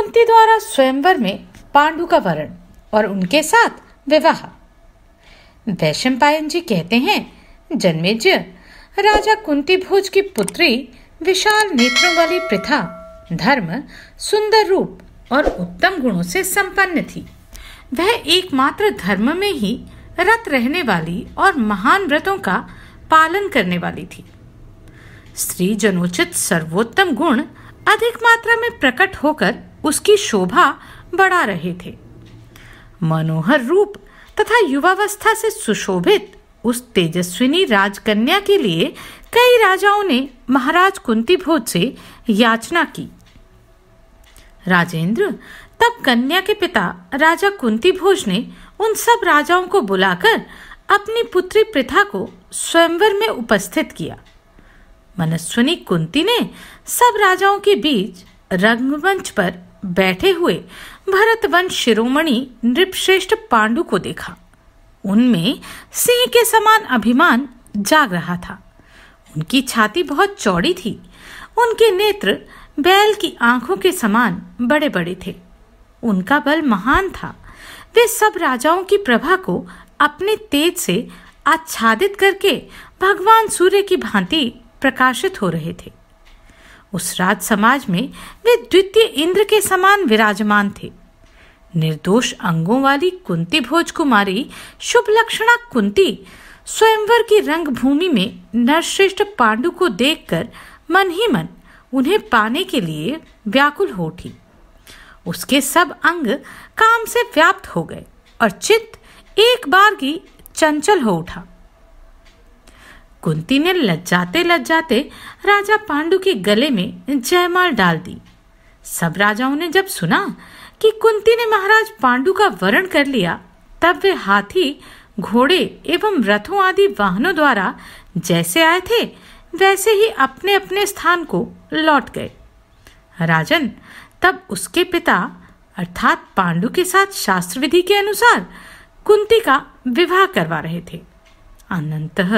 कुंती द्वारा स्वयंवर में पांडु का वरण और उनके साथ विवाह वैशम जी कहते हैं जन्मेजय राजा कुंती भोज की पुत्री विशाल नेत्रों वाली प्रथा धर्म सुंदर रूप और उत्तम गुणों से संपन्न थी वह एकमात्र धर्म में ही रत रहने वाली और महान व्रतों का पालन करने वाली थी स्त्री जनोचित सर्वोत्तम गुण अधिक मात्रा में प्रकट होकर उसकी शोभा बढ़ा रहे थे मनोहर रूप तथा युवावस्था से सुशोभित उस तेजस्विनी राजकन्या के लिए कई राजाओं ने महाराज कुंती भोज से याचना की राजेंद्र तब कन्या के पिता राजा कुंती भोज ने उन सब राजाओं को बुलाकर अपनी पुत्री प्रथा को स्वयंवर में उपस्थित किया मनस्विनी कुंती ने सब राजाओं के बीच रंगमंच पर बैठे हुए भरत वंश शिरोमणि नृपश्रेष्ठ पांडु को देखा उनमें सिंह के समान अभिमान जाग रहा था उनकी छाती बहुत चौड़ी थी उनके नेत्र बैल की आंखों के समान बड़े बड़े थे उनका बल महान था वे सब राजाओं की प्रभा को अपने तेज से आच्छादित करके भगवान सूर्य की भांति प्रकाशित हो रहे थे उस राज समाज में वे द्वितीय इंद्र के समान विराजमान थे निर्दोष अंगों वाली कुंती भोज कुमारी शुभ लक्षणा कुंती स्वयंवर की रंगभूमि में नरश्रेष्ठ पांडु को देखकर मन ही मन उन्हें पाने के लिए व्याकुल हो उठी उसके सब अंग काम से व्याप्त हो गए और चित्त एक बार की चंचल हो उठा कुंती ने लज्जाते लज्जाते राजा पांडु के गले में जयमाल डाल दी सब राजाओं ने जब सुना कि कुंती ने महाराज पांडु का वरण कर लिया तब वे हाथी घोड़े एवं रथों आदि वाहनों द्वारा जैसे आए थे वैसे ही अपने अपने स्थान को लौट गए राजन तब उसके पिता अर्थात पांडु के साथ शास्त्र विधि के अनुसार कुंती का विवाह करवा रहे थे अनंतः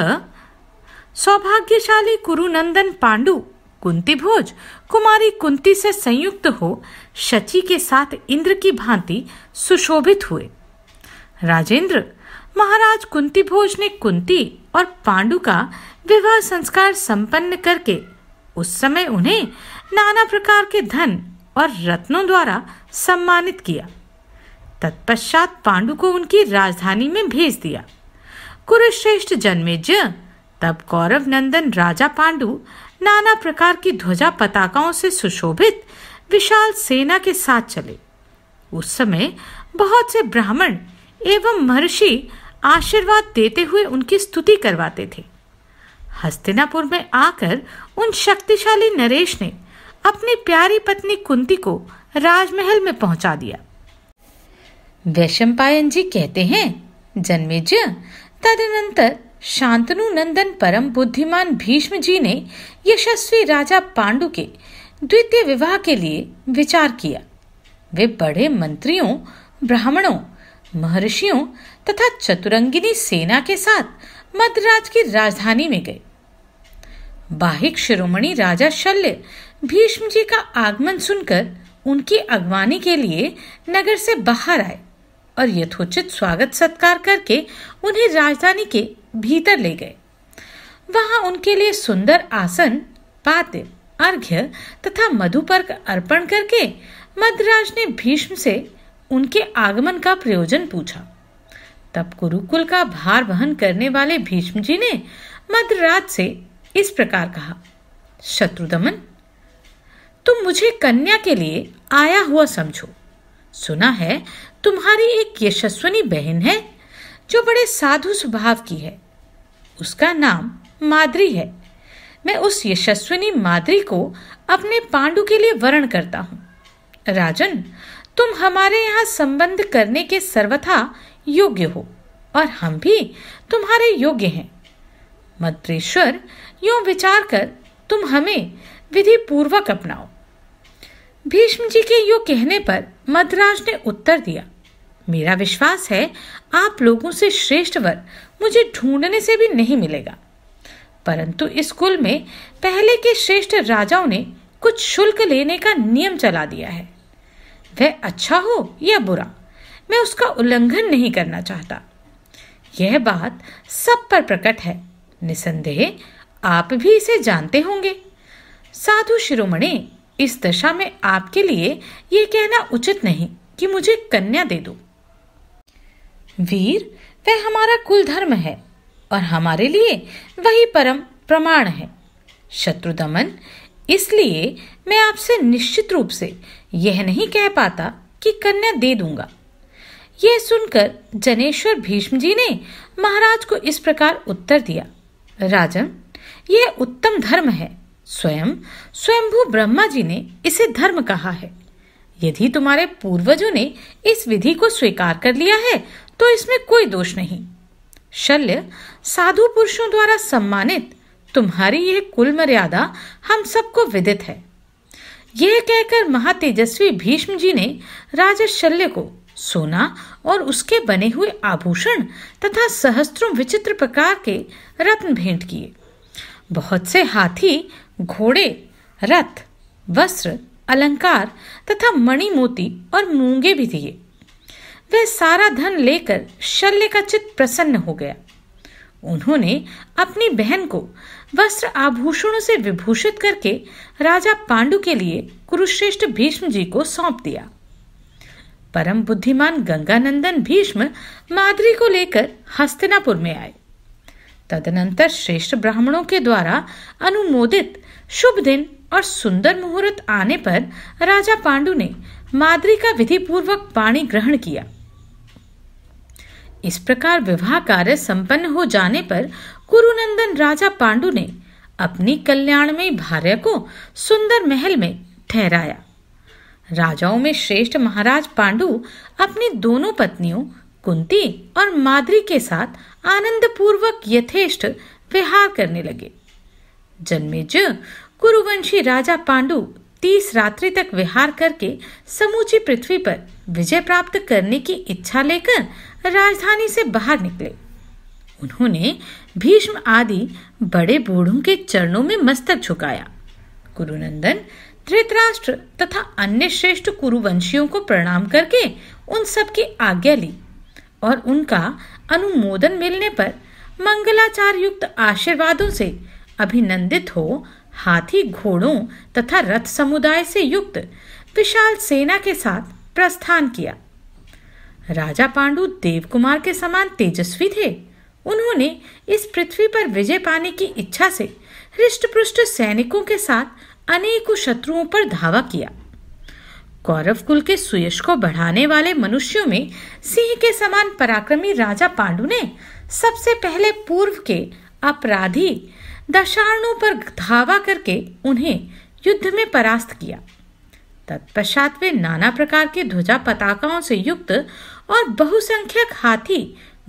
सौभाग्यशाली कुरुनंदन पांडु कुंती भोज कुमारी कुंती से संयुक्त हो शची के साथ इंद्र की भांति सुशोभित हुए राजेंद्र महाराज कुंती भोज ने कुंती और पांडु का विवाह संस्कार संपन्न करके उस समय उन्हें नाना प्रकार के धन और रत्नों द्वारा सम्मानित किया तत्पश्चात पांडु को उनकी राजधानी में भेज दिया कुरुश्रेष्ठ जन्मेजय तब गौरव नंदन राजा पांडु नाना प्रकार की ध्वजा पताकाओं से सुशोभित विशाल सेना के साथ चले उस समय बहुत से ब्राह्मण एवं महर्षि आशीर्वाद देते हुए उनकी स्तुति करवाते थे हस्तिनापुर में आकर उन शक्तिशाली नरेश ने अपनी प्यारी पत्नी कुंती को राजमहल में पहुंचा दिया वैशंपायन जी कहते हैं जन्मेज तदनंतर शांतनु नंदन परम बुद्धिमान भीष्म जी ने यशस्वी राजा पांडु के द्वितीय विवाह के लिए विचार किया वे बड़े मंत्रियों ब्राह्मणों महर्षियों तथा चतुरंगिनी सेना के साथ मद्राज की राजधानी में गए बाहिक शिरोमणि राजा शल्य भीष्म जी का आगमन सुनकर उनकी अगवानी के लिए नगर से बाहर आए और यथोचित स्वागत सत्कार करके उन्हें राजधानी के भीतर ले गए वहां उनके लिए सुंदर आसन पाते अर्घ्य तथा मधुपर्क अर्पण करके मद्राज ने भीष्म से उनके आगमन का प्रयोजन पूछा तब कुरुकुल का भार वहन करने वाले भीष्म जी ने मद्राज से इस प्रकार कहा शत्रुदमन तुम मुझे कन्या के लिए आया हुआ समझो सुना है तुम्हारी एक यशस्वनी बहन है जो बड़े साधु स्वभाव की है उसका नाम माद्री है मैं उस यशस्विनी माद्री को अपने पांडु के लिए वर्ण करता हूँ राजन तुम हमारे यहाँ संबंध करने के सर्वथा योग्य हो और हम भी तुम्हारे योग्य हैं मद्रेश्वर यो विचार कर तुम हमें विधि पूर्वक अपनाओ भीष्म जी के यो कहने पर मद्राज ने उत्तर दिया मेरा विश्वास है आप लोगों से श्रेष्ठ वर मुझे ढूंढने से भी नहीं मिलेगा परंतु इस कुल में पहले के श्रेष्ठ राजाओं ने कुछ शुल्क लेने का नियम चला दिया है वह अच्छा हो या बुरा मैं उसका उल्लंघन नहीं करना चाहता यह बात सब पर प्रकट है निसंदेह आप भी इसे जानते होंगे साधु शिरोमणि इस दशा में आपके लिए ये कहना उचित नहीं कि मुझे कन्या दे दो वीर वह हमारा कुल धर्म है और हमारे लिए वही परम प्रमाण है शत्रु दमन इसलिए मैं आपसे निश्चित रूप से यह नहीं कह पाता कि कन्या दे दूंगा यह सुनकर जनेश्वर भीष्म जी ने महाराज को इस प्रकार उत्तर दिया राजन यह उत्तम धर्म है स्वयं स्वयंभू ब्रह्मा जी ने इसे धर्म कहा है यदि तुम्हारे पूर्वजों ने इस विधि को स्वीकार कर लिया है तो इसमें कोई दोष नहीं शल्य साधु पुरुषों द्वारा सम्मानित तुम्हारी यह कुल मर्यादा हम सबको विदित है यह कहकर महातेजस्वी भीष्म जी ने राजा शल्य को सोना और उसके बने हुए आभूषण तथा सहस्त्रों विचित्र प्रकार के रत्न भेंट किए बहुत से हाथी घोड़े रथ वस्त्र अलंकार तथा मणि मोती और मूंगे भी दिए वह सारा धन लेकर शल्य का चित्त प्रसन्न हो गया उन्होंने अपनी बहन को वस्त्र आभूषणों से विभूषित करके राजा पांडु के लिए कुरुश्रेष्ठ भीष्म जी को सौंप दिया परम बुद्धिमान गंगानंदन भीष्म माद्री को लेकर हस्तिनापुर में आए तदनंतर श्रेष्ठ ब्राह्मणों के द्वारा अनुमोदित शुभ दिन और सुंदर मुहूर्त आने पर राजा पांडु ने माद्री का विधि पूर्वक पाणी ग्रहण किया इस प्रकार विवाह कार्य संपन्न हो जाने पर कुरुनंदन राजा पांडु ने अपनी में भार्य को सुंदर महल में ठहराया राजाओं में श्रेष्ठ महाराज पांडु अपनी दोनों पत्नियों कुंती और माद्री के साथ आनंद पूर्वक यथेष्ट विहार करने लगे जन्मेज कुरुवंशी राजा पांडु तीस रात्रि तक विहार करके समूची पृथ्वी पर विजय प्राप्त करने की इच्छा लेकर राजधानी से बाहर निकले उन्होंने भीष्म आदि बड़े बूढ़ों के चरणों में मस्तक झुकाया गुरुनंदन धृतराष्ट्र तथा अन्य श्रेष्ठ कुरुवंशियों को प्रणाम करके उन सब की आज्ञा ली और उनका अनुमोदन मिलने पर मंगलाचार युक्त आशीर्वादों से अभिनंदित हो हाथी घोड़ों तथा रथ समुदाय से युक्त विशाल सेना के साथ प्रस्थान किया राजा पांडु देवकुमार के समान तेजस्वी थे उन्होंने इस पृथ्वी पर विजय पाने की इच्छा से हृष्टपुष्ट सैनिकों के साथ अनेकों शत्रुओं पर धावा किया कौरव कुल के सुयश को बढ़ाने वाले मनुष्यों में सिंह के समान पराक्रमी राजा पांडु ने सबसे पहले पूर्व के अपराधी दशाणों पर धावा करके उन्हें युद्ध में परास्त किया तत्पश्चात वे नाना प्रकार के ध्वजा पताकाओं से युक्त और बहुसंख्यक हाथी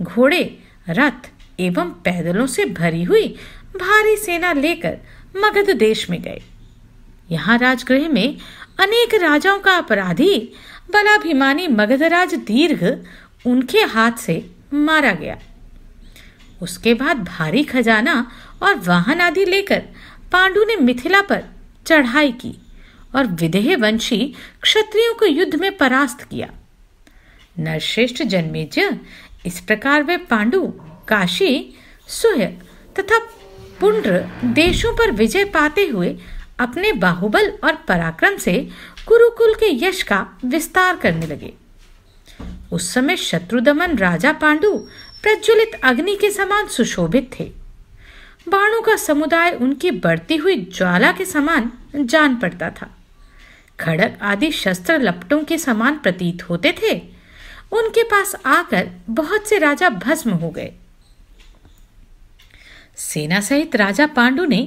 घोड़े रथ एवं पैदलों से भरी हुई भारी सेना लेकर मगध देश में गए यहाँ राजगृह में अनेक राजाओं का अपराधी बलाभिमानी मगधराज दीर्घ उनके हाथ से मारा गया उसके बाद भारी खजाना और वाहन आदि लेकर पांडु ने मिथिला पर चढ़ाई की और विदेह वंशी क्षत्रियो को युद्ध में परास्त किया नरश्रेष्ठ जन्मेजय इस प्रकार वे पांडु काशी सुह तथा पुण्ड्र देशों पर विजय पाते हुए अपने बाहुबल और पराक्रम से कुरुकुल के यश का विस्तार करने लगे उस समय शत्रुदमन राजा पांडु प्रज्वलित अग्नि के समान सुशोभित थे बाणों का समुदाय उनकी बढ़ती हुई ज्वाला के समान जान पड़ता था खड़क आदि शस्त्र लपटों के समान प्रतीत होते थे उनके पास आकर बहुत से राजा भस्म हो गए सेना सहित राजा पांडु ने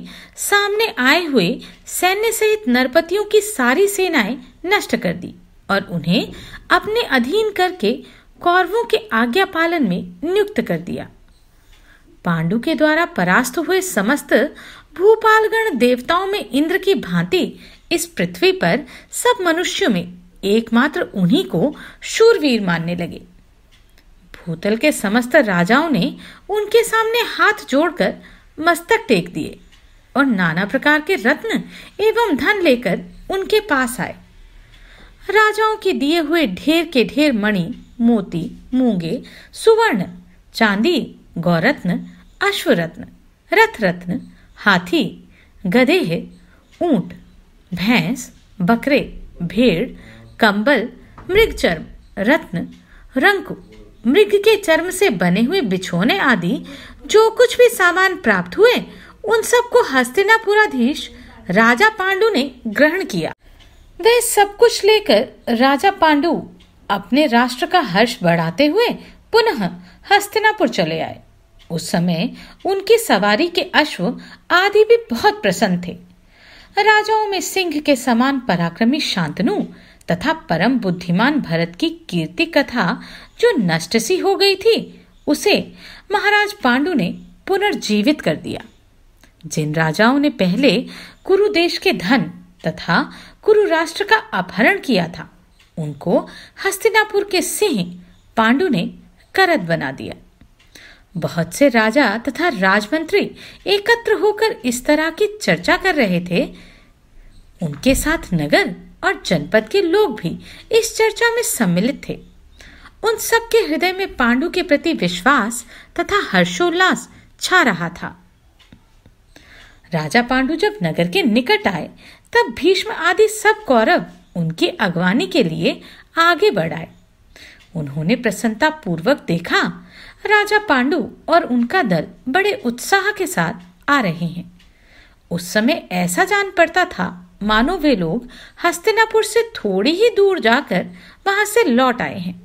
सामने आए हुए सैन्य सहित नरपतियों की सारी सेनाएं नष्ट कर दी और उन्हें अपने अधीन करके कौरवों के आज्ञा पालन में नियुक्त कर दिया पांडु के द्वारा परास्त हुए समस्त भूपालगण देवताओं में इंद्र की भांति इस पृथ्वी पर सब मनुष्यों में एकमात्र उन्हीं को शूरवीर मानने लगे भूतल के समस्त राजाओं ने उनके सामने हाथ जोड़कर मस्तक टेक दिए और नाना प्रकार के रत्न एवं धन लेकर उनके पास आए राजाओं के दिए हुए ढेर के ढेर मणि मोती मूंगे सुवर्ण चांदी गौरत्न अश्वरत्न रथ रत्न हाथी गधे ऊंट भैंस बकरे भेड़ कंबल चर्म रत्न रंकु मृग के चर्म से बने हुए बिछोने आदि जो कुछ भी सामान प्राप्त हुए उन सबको हस्तिनापुराधीश राजा पांडु ने ग्रहण किया वह सब कुछ लेकर राजा पांडु अपने राष्ट्र का हर्ष बढ़ाते हुए पुनः हस्तिनापुर चले आए उस समय उनकी सवारी के अश्व आदि भी बहुत प्रसन्न थे राजाओं में सिंह के समान पराक्रमी शांतनु तथा परम बुद्धिमान भरत की कीर्ति कथा जो नष्ट सी हो गई थी उसे महाराज पांडु ने पुनर्जीवित कर दिया जिन राजाओं ने पहले कुरुदेश के धन तथा कुरु राष्ट्र का अपहरण किया था उनको हस्तिनापुर के सिंह पांडु ने करद बना दिया बहुत से राजा तथा राजमंत्री एकत्र होकर इस तरह की चर्चा कर रहे थे उनके साथ नगर और जनपद के लोग भी इस चर्चा में सम्मिलित थे उन सबके हृदय में पांडु के प्रति विश्वास तथा हर्षोल्लास छा रहा था राजा पांडु जब नगर के निकट आए तब भीष्म आदि सब कौरव उनकी अगवानी के लिए आगे बढ़ाए उन्होंने प्रसन्नता पूर्वक देखा राजा पांडु और उनका दल बड़े उत्साह के साथ आ रहे हैं उस समय ऐसा जान पड़ता था मानो वे लोग हस्तिनापुर से थोड़ी ही दूर जाकर वहां से लौट आए हैं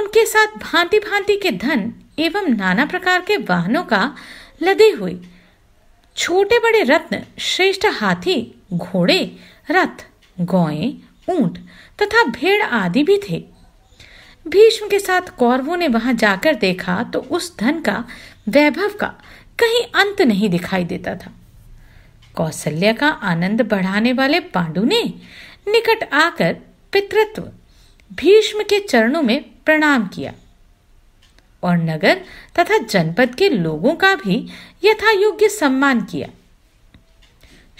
उनके साथ भांति भांति के धन एवं नाना प्रकार के वाहनों का लदे हुए छोटे बड़े रत्न श्रेष्ठ हाथी घोड़े रथ गौएं ऊंट तथा भेड़ आदि भी थे भीष्म के साथ कौरवों ने वहां जाकर देखा तो उस धन का वैभव का कहीं अंत नहीं दिखाई देता था कौशल्या का आनंद बढ़ाने वाले पांडु ने निकट आकर पितृत्व भीष्म के चरणों में प्रणाम किया और नगर तथा जनपद के लोगों का भी योग्य सम्मान किया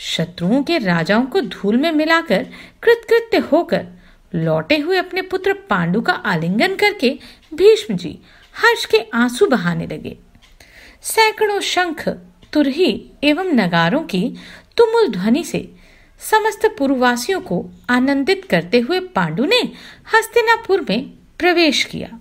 शत्रुओं के राजाओं को धूल में मिलाकर कृतकृत्य होकर लौटे हुए अपने पुत्र पांडु का आलिंगन करके भीष्म जी हर्ष के आंसू बहाने लगे सैकड़ों शंख तुरही एवं नगारों की तुमुल ध्वनि से समस्त पूर्ववासियों को आनंदित करते हुए पांडु ने हस्तिनापुर में प्रवेश किया